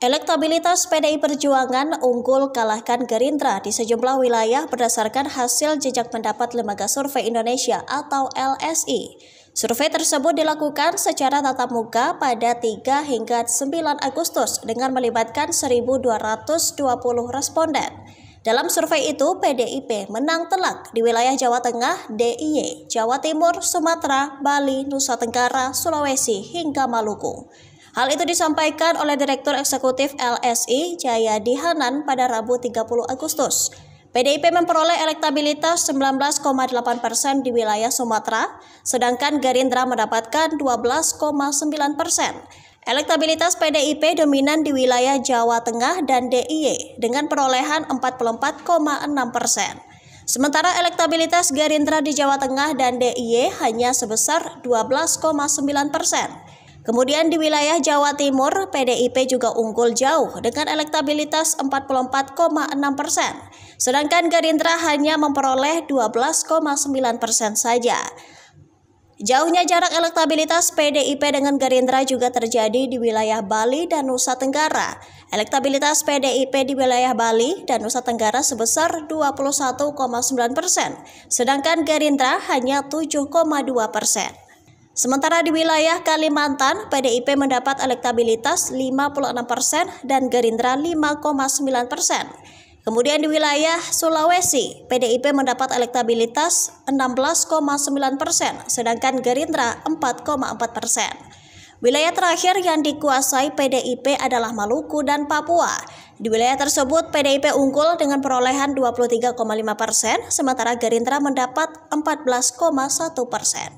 Elektabilitas PDI Perjuangan unggul kalahkan Gerindra di sejumlah wilayah berdasarkan hasil jejak pendapat Lembaga Survei Indonesia atau LSI. Survei tersebut dilakukan secara tatap muka pada 3 hingga 9 Agustus dengan melibatkan 1.220 responden. Dalam survei itu, PDIP menang telak di wilayah Jawa Tengah, DIY, Jawa Timur, Sumatera, Bali, Nusa Tenggara, Sulawesi, hingga Maluku. Hal itu disampaikan oleh Direktur Eksekutif LSI Jayadi Hanan pada Rabu 30 Agustus. PDIP memperoleh elektabilitas 19,8 persen di wilayah Sumatera, sedangkan Gerindra mendapatkan 12,9 persen. Elektabilitas PDIP dominan di wilayah Jawa Tengah dan DIY dengan perolehan 44,6 persen. Sementara elektabilitas Gerindra di Jawa Tengah dan DIY hanya sebesar 12,9 persen. Kemudian di wilayah Jawa Timur, PDIP juga unggul jauh dengan elektabilitas 44,6 persen. Sedangkan Gerindra hanya memperoleh 12,9 persen saja. Jauhnya jarak elektabilitas PDIP dengan Gerindra juga terjadi di wilayah Bali dan Nusa Tenggara. Elektabilitas PDIP di wilayah Bali dan Nusa Tenggara sebesar 21,9 persen, sedangkan Gerindra hanya 7,2 persen. Sementara di wilayah Kalimantan, PDIP mendapat elektabilitas 56 persen dan Gerindra 5,9 persen. Kemudian di wilayah Sulawesi, PDIP mendapat elektabilitas 16,9 persen, sedangkan Gerindra 4,4 persen. Wilayah terakhir yang dikuasai PDIP adalah Maluku dan Papua. Di wilayah tersebut, PDIP unggul dengan perolehan 23,5 persen, sementara Gerindra mendapat 14,1 persen.